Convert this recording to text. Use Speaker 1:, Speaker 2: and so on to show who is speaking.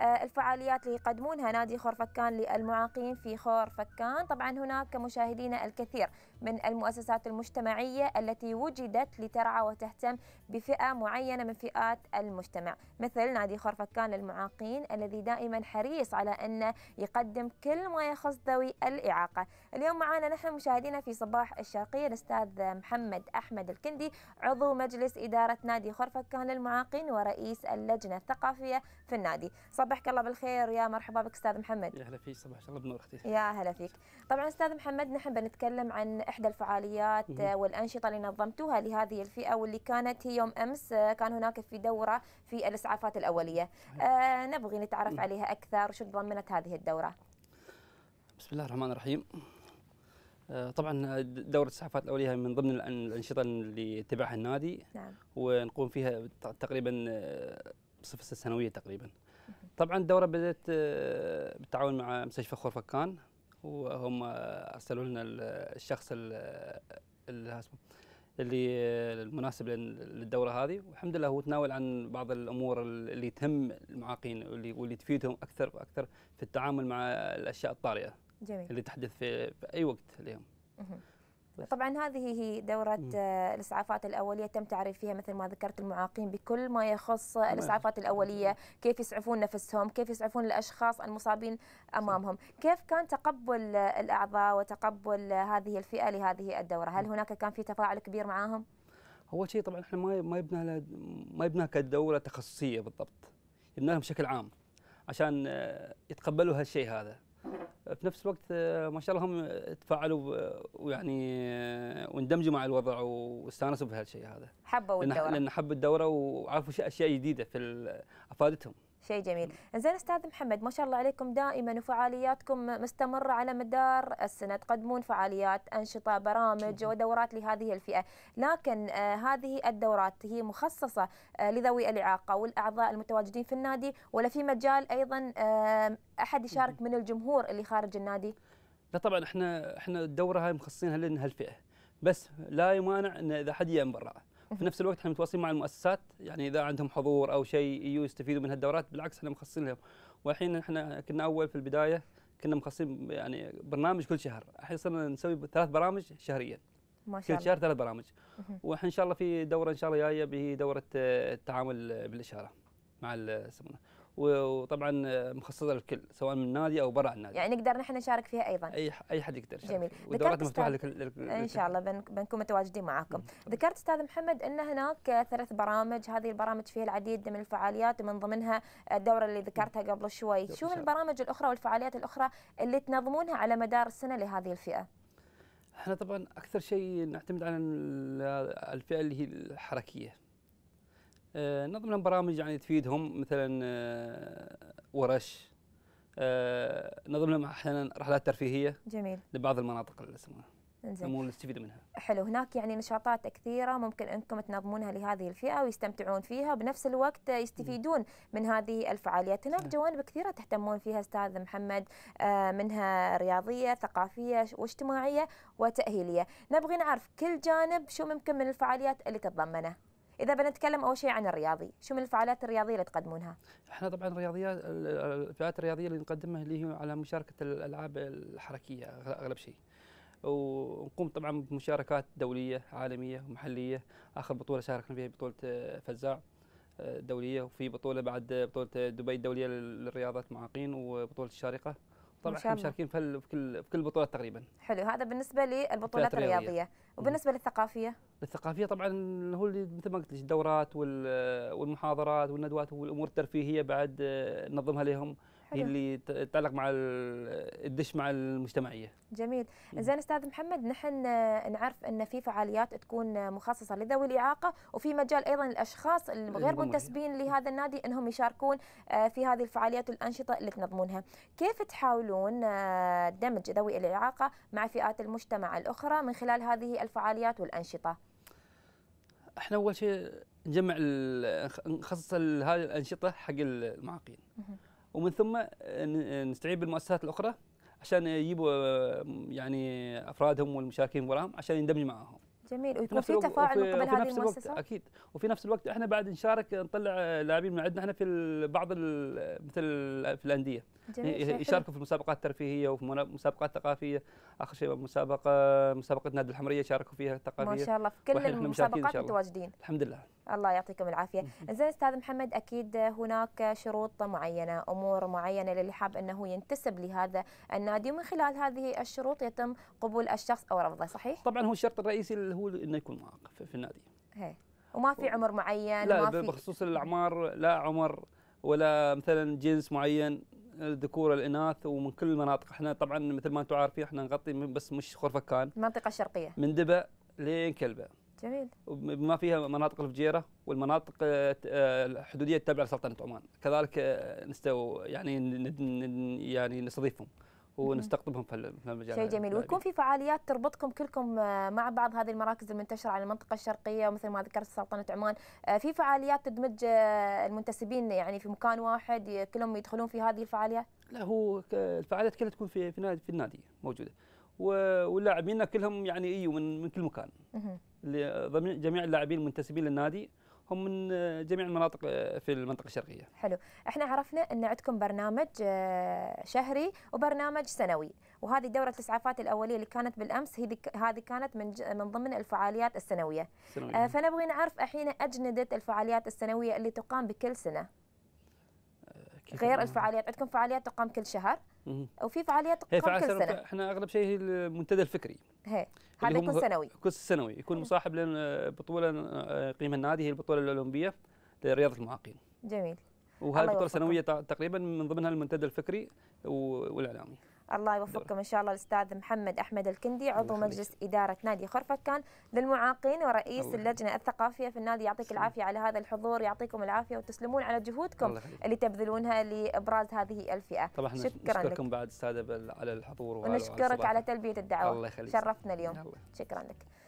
Speaker 1: آه، الفعاليات اللي يقدمونها نادي خورفكان للمعاقين في خورفكان طبعا هناك مشاهدينا الكثير من المؤسسات المجتمعية التي وجدت لترعى وتهتم بفئة معينة من فئات المجتمع مثل نادي خورفكان للمعاقين الذي دائما حريص على أنه يقدم كل ما يخص ذوي الإعاقة اليوم معنا نحن مشاهدينا في صباح الشرقية الأستاذ محمد أحمد الكندي عضو مجلس إدارة نادي خورفكان للمعاقين ورئيس اللجنة الثقافية في النادي صبحك الله بالخير يا مرحبا بك استاذ محمد
Speaker 2: يا هلا فيك صباحك الله بالنور اختي
Speaker 1: يا هلا فيك طبعا استاذ محمد نحن بنتكلم عن احدى الفعاليات مم. آه، والانشطه اللي نظمتوها لهذه الفئه واللي كانت هي يوم امس آه، كان هناك في دوره في الاسعافات الاوليه آه نبغي نتعرف مم. عليها اكثر شو تضمنت هذه الدوره
Speaker 2: بسم الله الرحمن الرحيم آه، طبعا دورة الإسعافات الأولية من ضمن الأنشطة اللي تبعها النادي نعم. ونقوم فيها تقريبا بصفة سنوية تقريبا طبعا الدوره بدات آه، بالتعاون مع مستشفى خورفكان وهم آه، ارسلوا لنا آه، الشخص اللي اللي المناسب للدوره هذه والحمد لله هو تناول عن بعض الامور اللي تهم المعاقين واللي واللي تفيدهم اكثر واكثر في التعامل مع الاشياء الطارئه جميل. اللي تحدث في, في اي وقت اليوم
Speaker 1: طبعا هذه هي دورة آه، الإسعافات الأولية تم تعريف فيها مثل ما ذكرت المعاقين بكل ما يخص الإسعافات الأولية كيف يسعفون نفسهم كيف يسعفون الأشخاص المصابين أمامهم كيف كان تقبل الأعضاء وتقبل هذه الفئة لهذه الدورة هل هناك كان في تفاعل كبير معاهم؟
Speaker 2: أول شيء طبعا احنا ما ما يبنى ما يبنى كدوره تخصصيه بالضبط يبنى بشكل عام عشان آه، يتقبلوا هالشيء هذا في نفس الوقت آه، ما شاء الله هم تفاعلوا ويعني آه، واندمجوا مع الوضع واستانسوا بهالشيء هذا
Speaker 1: حبوا الدوره لان
Speaker 2: حبوا الدوره وعرفوا اشياء جديده في افادتهم
Speaker 1: شيء جميل زين استاذ محمد ما شاء الله عليكم دائما وفعالياتكم مستمره على مدار السنه تقدمون فعاليات انشطه برامج ودورات لهذه الفئه لكن آه، هذه الدورات هي مخصصه آه، لذوي الاعاقه والاعضاء المتواجدين في النادي ولا في مجال ايضا آه، احد يشارك من الجمهور اللي خارج النادي
Speaker 2: لا طبعا احنا احنا الدوره هاي مخصصينها لهالفئه بس لا يمانع ان اذا حد من برا في نفس الوقت احنا متواصلين مع المؤسسات يعني اذا عندهم حضور او شيء يستفيدوا من هالدورات بالعكس احنا مخصصين لهم والحين احنا كنا اول في البدايه كنا مخصصين يعني برنامج كل شهر الحين صرنا نسوي ثلاث برامج شهريا
Speaker 1: ما شاء الله كل شهر ثلاث
Speaker 2: برامج والحين ان شاء الله في دوره ان شاء الله جايه به دوره آه، التعامل آه، بالاشاره مع السمنه آه، وطبعا آه، مخصصه للكل سواء من النادي او برا النادي
Speaker 1: يعني نقدر نحن نشارك فيها ايضا اي
Speaker 2: اي حد يقدر يشارك جميل الدورات مفتوحه للكل ان شاء الله
Speaker 1: بنكون متواجدين معاكم ذكرت استاذ محمد ان هناك ثلاث برامج هذه البرامج فيها العديد من الفعاليات ومن ضمنها الدوره اللي ذكرتها قبل شوي شو البرامج الاخرى والفعاليات الاخرى اللي تنظمونها على مدار السنه لهذه الفئه
Speaker 2: احنا طبعا اكثر شيء نعتمد على الفئه اللي هي الحركيه آه، نضمن لهم برامج يعني تفيدهم مثلا آه، ورش آه، نضمن لهم احيانا رحلات ترفيهيه جميل لبعض المناطق اللي يسمونها يسمون نستفيد منها
Speaker 1: حلو هناك يعني نشاطات كثيره ممكن انكم تنظمونها لهذه الفئه ويستمتعون فيها بنفس الوقت يستفيدون من هذه الفعاليات هناك نعم. جوانب كثيره تهتمون فيها استاذ محمد منها رياضيه ثقافيه واجتماعيه وتاهيليه نبغي نعرف كل جانب شو ممكن من الفعاليات اللي تتضمنه اذا بنتكلم اول شيء عن الرياضي شو من الفعاليات الرياضيه اللي تقدمونها احنا طبعا الرياضيات
Speaker 2: الفعاليات الرياضيه اللي نقدمها اللي هي على مشاركه الالعاب الحركيه اغلب شيء ونقوم طبعا بمشاركات دوليه عالميه ومحليه اخر بطوله شاركنا فيها بطوله آه، فزاع آه، دوليه وفي بطوله بعد بطوله دبي الدوليه للرياضات معاقين وبطوله الشارقه طبعا احنا مشاركين في كل في كل البطولات تقريبا
Speaker 1: حلو هذا بالنسبه للبطولات الرياضيه رياضية. وبالنسبه للثقافيه
Speaker 2: الثقافيه طبعا هو اللي مثل ما قلت لك الدورات والمحاضرات والندوات والامور الترفيهيه بعد آه، ننظمها لهم حلو. اللي تتعلق مع الدش مع المجتمعيه
Speaker 1: جميل زين استاذ محمد نحن نعرف ان في فعاليات تكون مخصصه لذوي الاعاقه وفي مجال ايضا الاشخاص الغير منتسبين لهذا النادي انهم يشاركون آه، في هذه الفعاليات والانشطه اللي تنظمونها كيف تحاولون آه، دمج ذوي الاعاقه مع فئات المجتمع الاخرى من خلال هذه الفعاليات والانشطه احنا اول
Speaker 2: شيء نجمع نخصص هذه الانشطه حق المعاقين ومن ثم آه، آه، نستعين بالمؤسسات الاخرى عشان يجيبوا آه، يعني افرادهم والمشاركين وراهم عشان يندمجوا معاهم.
Speaker 1: جميل ويكون في تفاعل من قبل هذه المؤسسه اكيد
Speaker 2: وفي نفس الوقت احنا بعد نشارك نطلع لاعبين من عندنا احنا في بعض مثل في الانديه جميل يشاركوا في المسابقات الترفيهيه وفي مسابقات ثقافيه اخر شيء مسابقه مسابقه نادي الحمريه شاركوا فيها الثقافيه ما شاء الله في كل المسابقات متواجدين الحمد لله
Speaker 1: الله يعطيكم العافيه زين استاذ محمد اكيد هناك شروط معينه امور معينه للي حاب انه ينتسب لهذا النادي ومن خلال هذه الشروط يتم قبول الشخص او رفضه صحيح طبعا هو
Speaker 2: الشرط الرئيسي اللي هو انه يكون معاق في النادي
Speaker 1: هي. وما في عمر معين لا وما بخصوص
Speaker 2: في... الاعمار لا عمر ولا مثلا جنس معين الذكور الاناث ومن كل المناطق احنا طبعا مثل ما انتم عارفين احنا نغطي بس مش خرفكان
Speaker 1: المنطقه الشرقيه
Speaker 2: من دبا لين كلبه جميل بما فيها مناطق الفجيره والمناطق آه، آه، الحدوديه التابعه لسلطنه عمان كذلك آه، نستو يعني يعني نستضيفهم ونستقطبهم في المجال شيء جميل ويكون
Speaker 1: في فعاليات تربطكم كلكم مع بعض هذه المراكز المنتشره على المنطقه الشرقيه ومثل ما ذكرت سلطنه عمان في فعاليات تدمج المنتسبين يعني في مكان واحد كلهم يدخلون في هذه الفعاليات لا هو
Speaker 2: الفعاليات كلها تكون في في النادي موجوده ولاعبينا كلهم يعني ايوا من من كل مكان جميع اللاعبين المنتسبين للنادي هم من جميع المناطق في المنطقه الشرقيه.
Speaker 1: حلو، احنا عرفنا ان عندكم برنامج آه، شهري وبرنامج سنوي، وهذه دوره الاسعافات الاوليه اللي كانت بالامس هذه هذه كانت من من ضمن الفعاليات السنويه. سنوية. آه، فنبغي نعرف الحين اجنده الفعاليات السنويه اللي تقام بكل سنه. آه، غير الفعاليات، عندكم فعاليات تقام كل شهر، وفي فعاليات هي كم كل سنه
Speaker 2: احنا اغلب شيء المنتدى الفكري
Speaker 1: هذا يكون سنوي
Speaker 2: كل سنوي يكون مصاحب لبطوله آه، قيمه النادي هي البطوله الاولمبيه لرياضه المعاقين جميل وهذه البطولة سنويه تقريبا من ضمنها المنتدى الفكري والاعلامي
Speaker 1: الله يوفقكم ان شاء الله الاستاذ محمد احمد الكندي عضو مجلس اداره نادي خرفكان للمعاقين ورئيس اللجنه الثقافيه في النادي يعطيك العافيه على هذا الحضور يعطيكم العافيه وتسلمون على جهودكم اللي تبذلونها لابراز هذه الفئه طبعا شكرا نشكركم
Speaker 2: بعد استاذه على الحضور ونشكرك على تلبيه الدعوه الله يخليك
Speaker 1: اليوم الله. شكرا لك